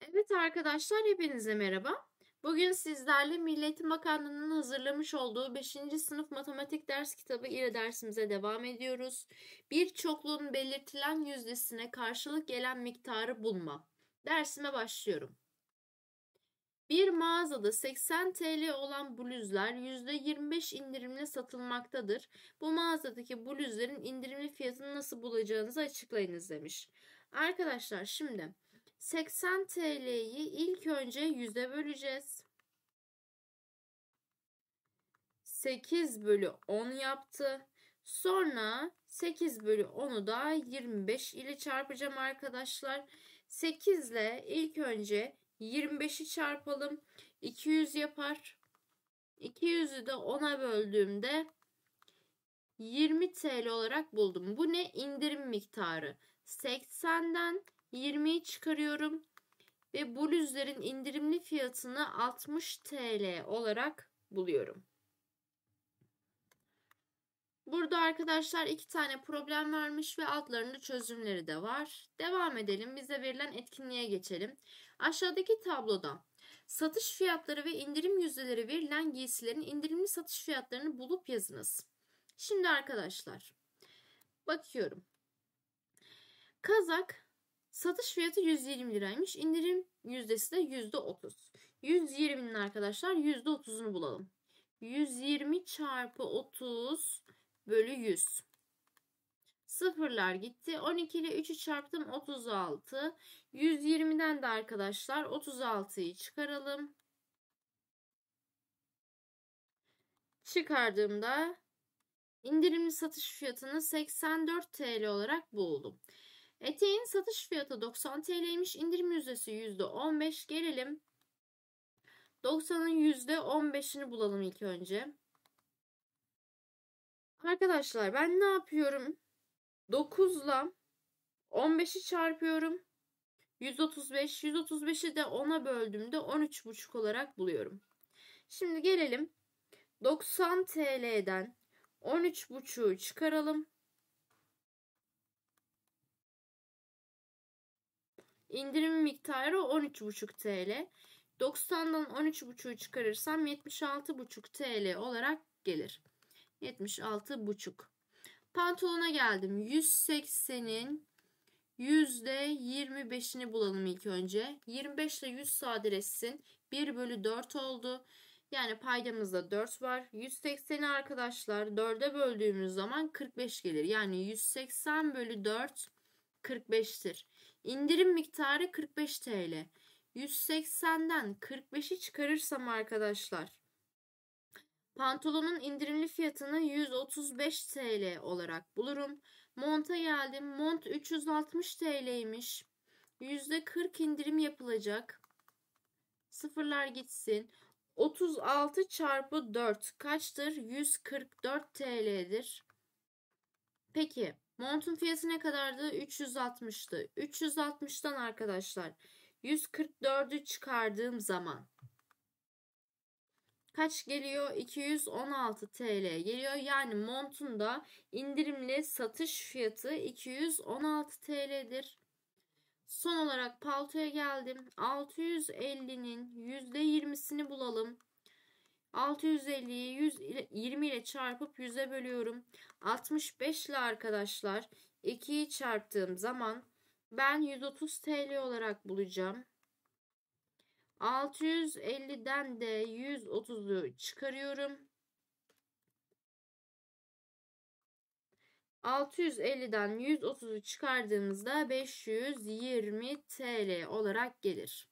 Evet arkadaşlar hepinize merhaba. Bugün sizlerle Milli Eğitim Bakanlığı'nın hazırlamış olduğu 5. sınıf matematik ders kitabı ile dersimize devam ediyoruz. Bir çokluğun belirtilen yüzdesine karşılık gelen miktarı bulma. Dersime başlıyorum. Bir mağazada 80 TL olan bluzlar %25 indirimle satılmaktadır. Bu mağazadaki bluzların indirimli fiyatını nasıl bulacağınızı açıklayınız demiş. Arkadaşlar şimdi 80 TL'yi ilk önce yüzde böleceğiz. 8 bölü 10 yaptı. Sonra 8 bölü 10'u da 25 ile çarpacağım arkadaşlar. 8 ile ilk önce 25'i çarpalım. 200 yapar. 200'ü de 10'a böldüğümde 20 TL olarak buldum. Bu ne? İndirim miktarı. 80'den 20'yi çıkarıyorum ve bluzların indirimli fiyatını 60 TL olarak buluyorum. Burada arkadaşlar iki tane problem vermiş ve altlarında çözümleri de var. Devam edelim. Bize verilen etkinliğe geçelim. Aşağıdaki tabloda satış fiyatları ve indirim yüzdeleri verilen giysilerin indirimli satış fiyatlarını bulup yazınız. Şimdi arkadaşlar bakıyorum. Kazak satış fiyatı 120 liraymış. İndirim yüzdesi de %30. 120'nin arkadaşlar %30'unu bulalım. 120 çarpı 30 bölü 100. Sıfırlar gitti. 12 ile 3'ü çarptım 36. 120'den de arkadaşlar 36'yı çıkaralım. Çıkardığımda indirimli satış fiyatını 84 TL olarak buldum. Eteğin satış fiyatı 90 TL'ymiş. İndirim yüzdesi %15. Gelelim 90'ın %15'ini bulalım ilk önce. Arkadaşlar ben ne yapıyorum? 9 ile 15'i çarpıyorum. 135, 135'i de 10'a böldüğümde 13,5 olarak buluyorum. Şimdi gelelim 90 TL'den 13,5'u çıkaralım. İndirim miktarı 13,5 TL. 90'dan 13,5'u çıkarırsam 76,5 TL olarak gelir. 76 buçuk. Pantolona geldim. 180'in %25'ini bulalım ilk önce. 25 ile 100 sadeleşsin. 1 bölü 4 oldu. Yani paydamızda 4 var. 180'i arkadaşlar 4'e böldüğümüz zaman 45 gelir. Yani 180 bölü 4 45'tir. İndirim miktarı 45 TL. 180'den 45'i çıkarırsam arkadaşlar Pantolonun indirimli fiyatını 135 TL olarak bulurum. Monta geldim. Mont 360 TL'ymiş. %40 indirim yapılacak. Sıfırlar gitsin. 36 çarpı 4 kaçtır? 144 TL'dir. Peki montun fiyatı ne kadardı? 360'tı. 360'tan arkadaşlar 144'ü çıkardığım zaman kaç geliyor? 216 TL geliyor. Yani Montunda da indirimli satış fiyatı 216 TL'dir. Son olarak paltoya geldim. 650'nin %20'sini bulalım. 650'yi 120 ile çarpıp 100'e bölüyorum. 65 ile arkadaşlar 2'yi çarptığım zaman ben 130 TL olarak bulacağım. 650'den de 130'u çıkarıyorum. 650'den 130'u çıkardığımızda 520 TL olarak gelir.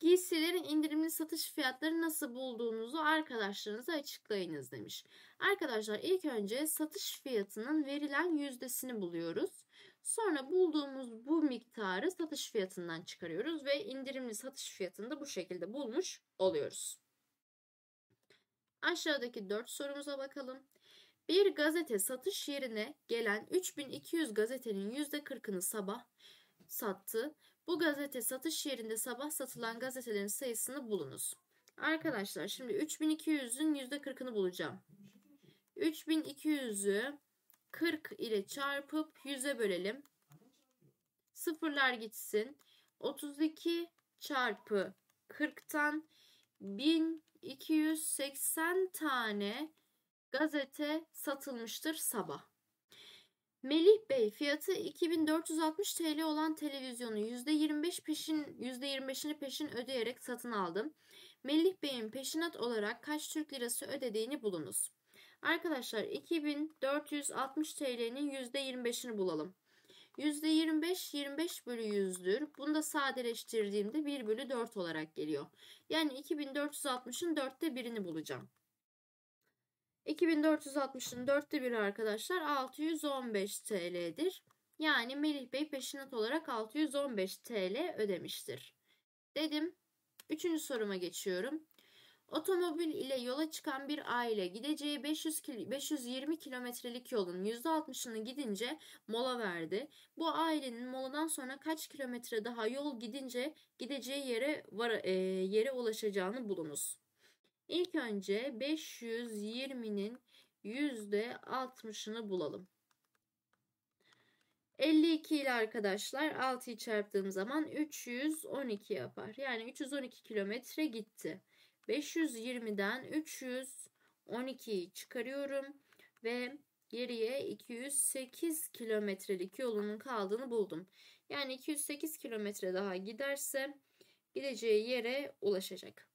Giysilerin indirimli satış fiyatları nasıl bulduğunuzu arkadaşlarınıza açıklayınız demiş. Arkadaşlar ilk önce satış fiyatının verilen yüzdesini buluyoruz. Sonra bulduğumuz bu miktarı satış fiyatından çıkarıyoruz ve indirimli satış fiyatını da bu şekilde bulmuş oluyoruz. Aşağıdaki 4 sorumuza bakalım. Bir gazete satış yerine gelen 3200 gazetenin %40'ını sabah sattı. Bu gazete satış yerinde sabah satılan gazetelerin sayısını bulunuz. Arkadaşlar şimdi 3200'ün %40'ını bulacağım. 3200'ü 40 ile çarpıp 100'e bölelim. Sıfırlar gitsin. 32 çarpı 40'tan 1280 tane gazete satılmıştır sabah. Melih Bey fiyatı 2460 TL olan televizyonu %25 peşin %25'ini peşin ödeyerek satın aldım. Melih Bey'in peşinat olarak kaç Türk lirası ödediğini bulunuz. Arkadaşlar 2460 TL'nin %25'ini bulalım. %25 25 bölü 100'dür. Bunu da sadeleştirdiğimde 1 bölü 4 olarak geliyor. Yani 2460'ın 4'te birini bulacağım. 2460'ın 4'te biri arkadaşlar 615 TL'dir. Yani Melih Bey peşinat olarak 615 TL ödemiştir. Dedim. Üçüncü soruma geçiyorum. Otomobil ile yola çıkan bir aile gideceği 500 kil 520 kilometrelik yolun %60'ını gidince mola verdi. Bu ailenin moladan sonra kaç kilometre daha yol gidince gideceği yere var e, yere ulaşacağını bulunuz. İlk önce 520'nin %60'ını bulalım. 52 ile arkadaşlar 6'yı çarptığım zaman 312 yapar. Yani 312 kilometre gitti. 520'den 312'yi çıkarıyorum ve geriye 208 kilometrelik yolunun kaldığını buldum. Yani 208 kilometre daha giderse gideceği yere ulaşacak.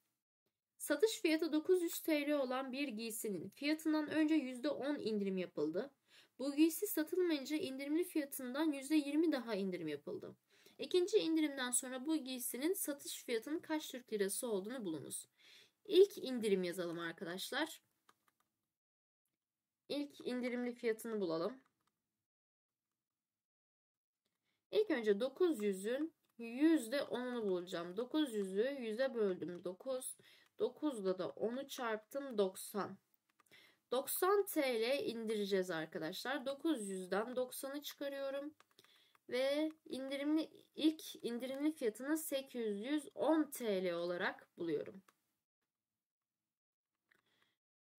Satış fiyatı 900 TL olan bir giysinin fiyatından önce %10 indirim yapıldı. Bu giysi satılmayınca indirimli fiyatından %20 daha indirim yapıldı. İkinci indirimden sonra bu giysinin satış fiyatının kaç Türk lirası olduğunu bulunuz. İlk indirim yazalım arkadaşlar. İlk indirimli fiyatını bulalım. İlk önce 900'ün %10'unu bulacağım. 900'ü 100'e böldüm 9. 9 da 10'u çarptım 90. 90 TL indireceğiz arkadaşlar. 900'den 90'ı çıkarıyorum. Ve indirimli ilk indirimli fiyatını 810 TL olarak buluyorum.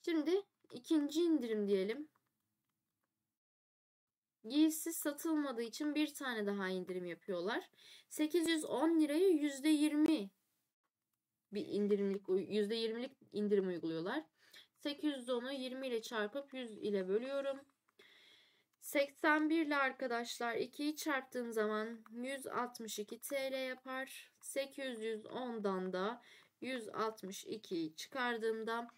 Şimdi ikinci indirim diyelim. Giysi satılmadığı için bir tane daha indirim yapıyorlar. 810 liraya %20 bir indirimlik %20'lik indirim uyguluyorlar. 810'u 20 ile çarpıp 100 ile bölüyorum. 81 ile arkadaşlar 2'yi çarptığım zaman 162 TL yapar. 810'dan da 162'yi çıkardığımda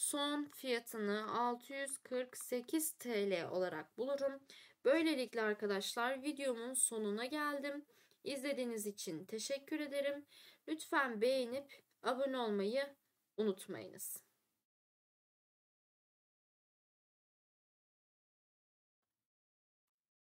son fiyatını 648 TL olarak bulurum. Böylelikle arkadaşlar videomun sonuna geldim. İzlediğiniz için teşekkür ederim. Lütfen beğenip abone olmayı unutmayınız.